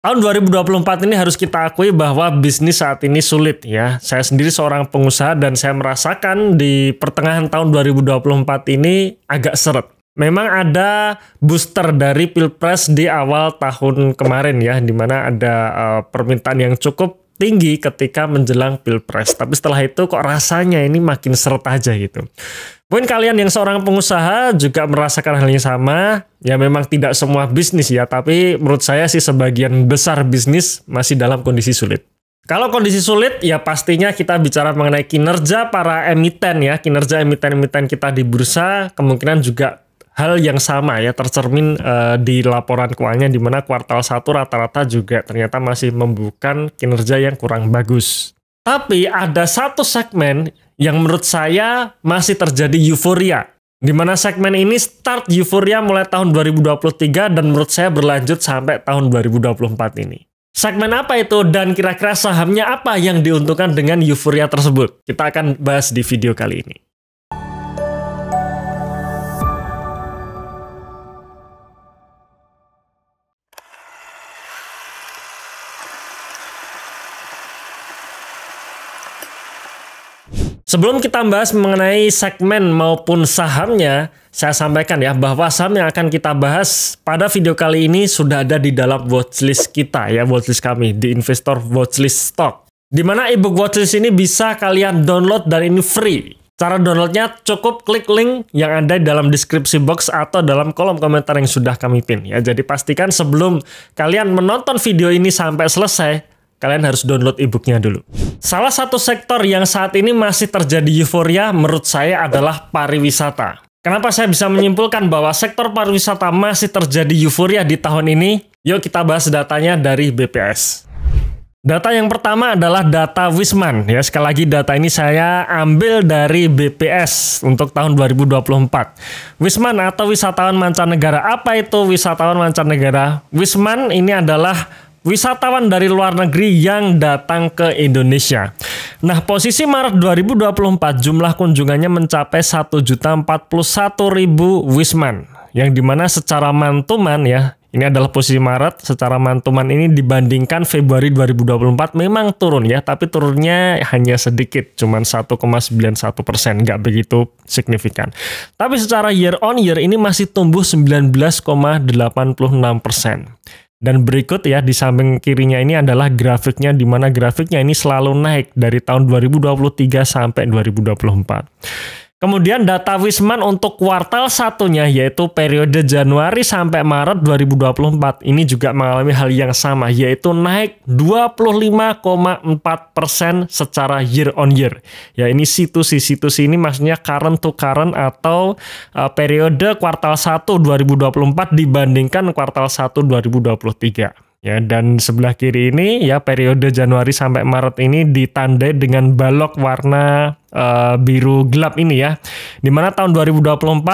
Tahun 2024 ini harus kita akui bahwa bisnis saat ini sulit ya. Saya sendiri seorang pengusaha dan saya merasakan di pertengahan tahun 2024 ini agak seret. Memang ada booster dari Pilpres di awal tahun kemarin ya, di mana ada uh, permintaan yang cukup tinggi ketika menjelang pilpres. Tapi setelah itu kok rasanya ini makin seret aja gitu. Mungkin kalian yang seorang pengusaha juga merasakan hal yang sama. Ya memang tidak semua bisnis ya, tapi menurut saya sih sebagian besar bisnis masih dalam kondisi sulit. Kalau kondisi sulit, ya pastinya kita bicara mengenai kinerja para emiten ya, kinerja emiten-emiten kita di bursa kemungkinan juga hal yang sama ya tercermin uh, di laporan keuangan di mana kuartal 1 rata-rata juga ternyata masih membukan kinerja yang kurang bagus. Tapi ada satu segmen yang menurut saya masih terjadi euforia di mana segmen ini start euforia mulai tahun 2023 dan menurut saya berlanjut sampai tahun 2024 ini. Segmen apa itu dan kira-kira sahamnya apa yang diuntungkan dengan euforia tersebut? Kita akan bahas di video kali ini. Sebelum kita bahas mengenai segmen maupun sahamnya, saya sampaikan ya bahwa saham yang akan kita bahas pada video kali ini sudah ada di dalam watchlist kita ya, watchlist kami di investor watchlist stock. Di mana ebook watchlist ini bisa kalian download dan ini free. Cara downloadnya cukup klik link yang ada dalam deskripsi box atau dalam kolom komentar yang sudah kami pin ya. Jadi pastikan sebelum kalian menonton video ini sampai selesai, kalian harus download ebooknya dulu. Salah satu sektor yang saat ini masih terjadi euforia menurut saya adalah pariwisata. Kenapa saya bisa menyimpulkan bahwa sektor pariwisata masih terjadi euforia di tahun ini? Yuk kita bahas datanya dari BPS. Data yang pertama adalah data Wisman. Ya, sekali lagi data ini saya ambil dari BPS untuk tahun 2024. Wisman atau wisatawan mancanegara. Apa itu wisatawan mancanegara? Wisman ini adalah wisatawan dari luar negeri yang datang ke Indonesia. Nah, posisi Maret 2024 jumlah kunjungannya mencapai 1.041.000 wisman, yang dimana secara mantuman ya, ini adalah posisi Maret, secara mantuman ini dibandingkan Februari 2024 memang turun ya, tapi turunnya hanya sedikit, cuman 1,91 persen, nggak begitu signifikan. Tapi secara year on year ini masih tumbuh 19,86 persen. Dan berikut ya di samping kirinya ini adalah grafiknya di mana grafiknya ini selalu naik dari tahun 2023 sampai 2024. Kemudian data Wisman untuk kuartal satunya yaitu periode Januari sampai Maret 2024 ini juga mengalami hal yang sama yaitu naik 25,4 persen secara year on year. Ya ini situs-situs ini maksudnya current to current atau uh, periode kuartal 1 2024 dibandingkan kuartal 1 2023. Ya, dan sebelah kiri ini ya periode Januari sampai Maret ini ditandai dengan balok warna uh, biru gelap ini ya. di mana tahun 2024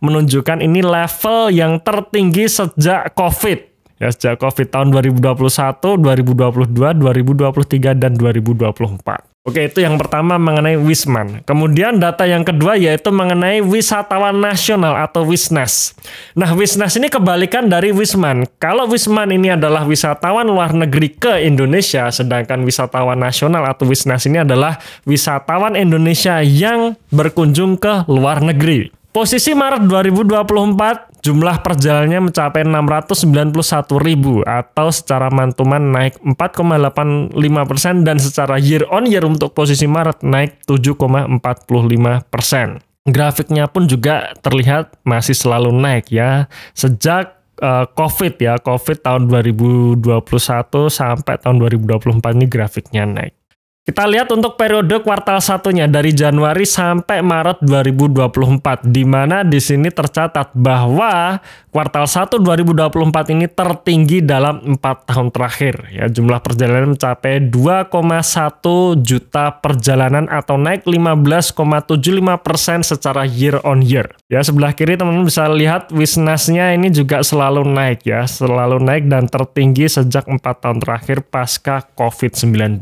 menunjukkan ini level yang tertinggi sejak COVID ya sejak Covid tahun 2021, 2022, 2023 dan 2024. Oke, itu yang pertama mengenai Wisman. Kemudian data yang kedua yaitu mengenai wisatawan nasional atau Wisnas. Nah, Wisnas ini kebalikan dari Wisman. Kalau Wisman ini adalah wisatawan luar negeri ke Indonesia, sedangkan wisatawan nasional atau Wisnas ini adalah wisatawan Indonesia yang berkunjung ke luar negeri. Posisi Maret 2024 Jumlah perjalannya mencapai 691 ribu atau secara mantuman naik 4,85 persen dan secara year on year untuk posisi Maret naik 7,45 persen. Grafiknya pun juga terlihat masih selalu naik ya. Sejak eh, COVID ya, COVID tahun 2021 sampai tahun 2024 ini grafiknya naik. Kita lihat untuk periode kuartal satunya dari Januari sampai Maret 2024 di mana di sini tercatat bahwa kuartal 1 2024 ini tertinggi dalam 4 tahun terakhir ya jumlah perjalanan mencapai 2,1 juta perjalanan atau naik 15,75% secara year on year. Ya sebelah kiri teman-teman bisa lihat wisnasnya ini juga selalu naik ya, selalu naik dan tertinggi sejak 4 tahun terakhir pasca Covid-19.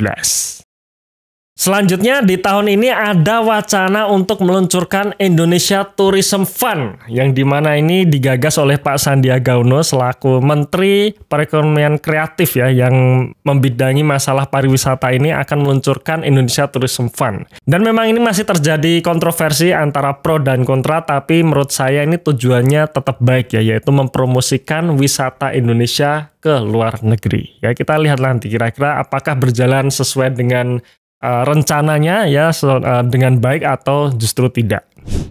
Selanjutnya di tahun ini ada wacana untuk meluncurkan Indonesia Tourism Fund yang dimana ini digagas oleh Pak Sandiaga Uno selaku Menteri Perekonomian Kreatif ya yang membidangi masalah pariwisata ini akan meluncurkan Indonesia Tourism Fund. Dan memang ini masih terjadi kontroversi antara pro dan kontra tapi menurut saya ini tujuannya tetap baik ya yaitu mempromosikan wisata Indonesia ke luar negeri. Ya kita lihat nanti kira-kira apakah berjalan sesuai dengan uh, rencananya ya uh, dengan baik atau justru tidak.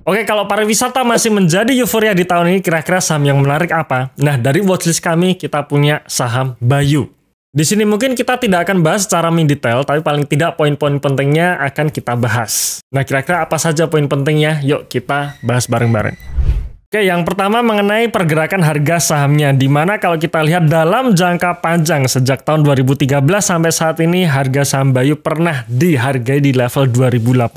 Oke, kalau pariwisata masih menjadi euforia di tahun ini, kira-kira saham yang menarik apa? Nah, dari watchlist kami kita punya saham Bayu. Di sini mungkin kita tidak akan bahas secara mendetail tapi paling tidak poin-poin pentingnya akan kita bahas. Nah, kira-kira apa saja poin pentingnya? Yuk kita bahas bareng-bareng. Oke, yang pertama mengenai pergerakan harga sahamnya, di mana kalau kita lihat dalam jangka panjang sejak tahun 2013 sampai saat ini harga saham Bayu pernah dihargai di level 2.800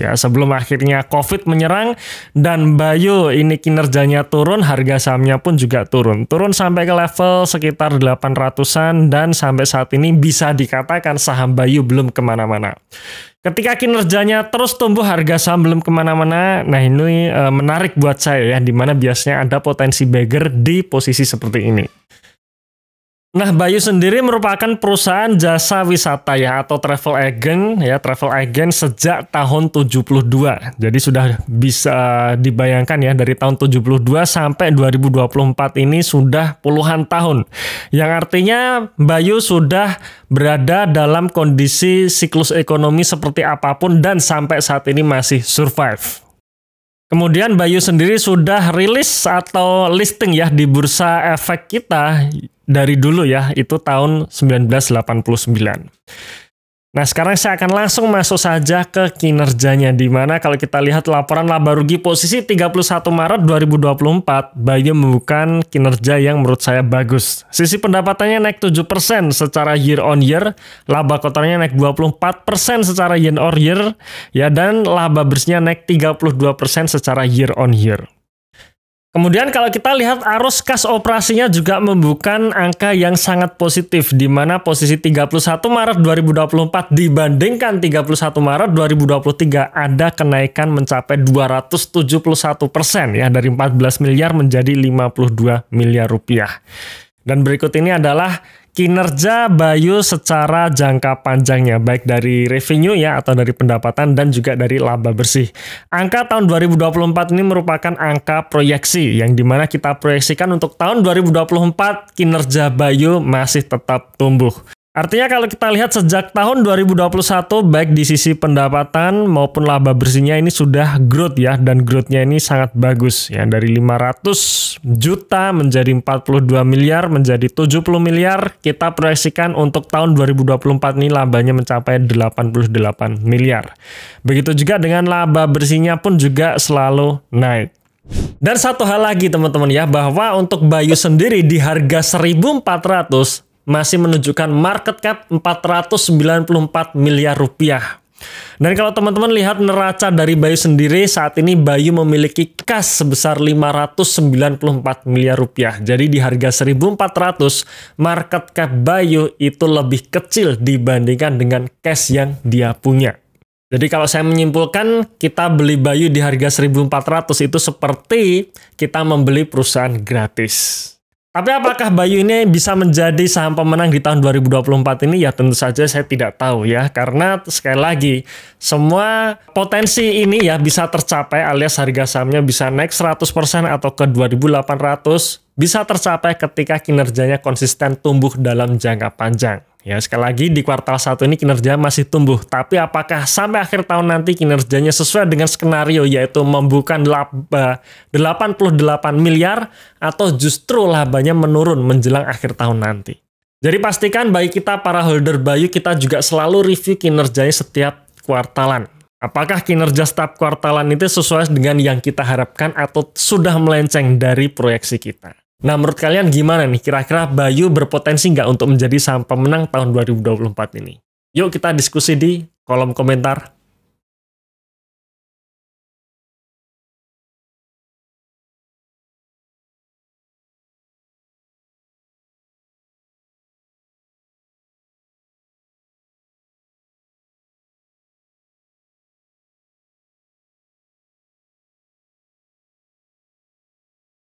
ya, sebelum akhirnya COVID menyerang dan Bayu ini kinerjanya turun, harga sahamnya pun juga turun. Turun sampai ke level sekitar 800-an dan sampai saat ini bisa dikatakan saham Bayu belum kemana-mana. Ketika kinerjanya terus tumbuh harga saham belum kemana-mana, nah ini e, menarik buat saya ya, di mana biasanya ada potensi beggar di posisi seperti ini. Nah, Bayu sendiri merupakan perusahaan jasa wisata ya atau travel agent ya, travel agent sejak tahun 72. Jadi sudah bisa dibayangkan ya dari tahun 72 sampai 2024 ini sudah puluhan tahun. Yang artinya Bayu sudah berada dalam kondisi siklus ekonomi seperti apapun dan sampai saat ini masih survive. Kemudian Bayu sendiri sudah rilis atau listing ya di bursa efek kita dari dulu ya, itu tahun 1989. Nah, sekarang saya akan langsung masuk saja ke kinerjanya, di mana kalau kita lihat laporan laba rugi posisi 31 Maret 2024, Bayu membuka kinerja yang menurut saya bagus. Sisi pendapatannya naik 7% secara year on year, laba kotornya naik 24% secara year on year, ya dan laba bersihnya naik 32% secara year on year. Kemudian kalau kita lihat arus kas operasinya juga membuka angka yang sangat positif di mana posisi 31 Maret 2024 dibandingkan 31 Maret 2023 ada kenaikan mencapai 271 persen ya dari 14 miliar menjadi 52 miliar rupiah. Dan berikut ini adalah kinerja Bayu secara jangka panjangnya, baik dari revenue ya atau dari pendapatan dan juga dari laba bersih. Angka tahun 2024 ini merupakan angka proyeksi yang dimana kita proyeksikan untuk tahun 2024 kinerja Bayu masih tetap tumbuh. Artinya kalau kita lihat sejak tahun 2021 baik di sisi pendapatan maupun laba bersihnya ini sudah growth ya dan growthnya ini sangat bagus ya dari 500 juta menjadi 42 miliar menjadi 70 miliar kita proyeksikan untuk tahun 2024 ini labanya mencapai 88 miliar. Begitu juga dengan laba bersihnya pun juga selalu naik. Dan satu hal lagi teman-teman ya bahwa untuk Bayu sendiri di harga 1400 masih menunjukkan market cap 494 miliar rupiah. Dan kalau teman-teman lihat neraca dari Bayu sendiri, saat ini Bayu memiliki kas sebesar 594 miliar rupiah. Jadi di harga 1400, market cap Bayu itu lebih kecil dibandingkan dengan cash yang dia punya. Jadi kalau saya menyimpulkan, kita beli Bayu di harga 1400 itu seperti kita membeli perusahaan gratis. Tapi apakah Bayu ini bisa menjadi saham pemenang di tahun 2024 ini? Ya tentu saja saya tidak tahu ya. Karena sekali lagi, semua potensi ini ya bisa tercapai alias harga sahamnya bisa naik 100% atau ke 2800 bisa tercapai ketika kinerjanya konsisten tumbuh dalam jangka panjang. Ya, sekali lagi di kuartal satu ini kinerja masih tumbuh, tapi apakah sampai akhir tahun nanti kinerjanya sesuai dengan skenario yaitu membuka 88 eh, miliar atau justru labanya menurun menjelang akhir tahun nanti. Jadi pastikan baik kita para holder Bayu kita juga selalu review kinerjanya setiap kuartalan. Apakah kinerja setiap kuartalan itu sesuai dengan yang kita harapkan atau sudah melenceng dari proyeksi kita? Nah, menurut kalian gimana nih? Kira-kira Bayu berpotensi nggak untuk menjadi sang pemenang tahun 2024 ini? Yuk kita diskusi di kolom komentar.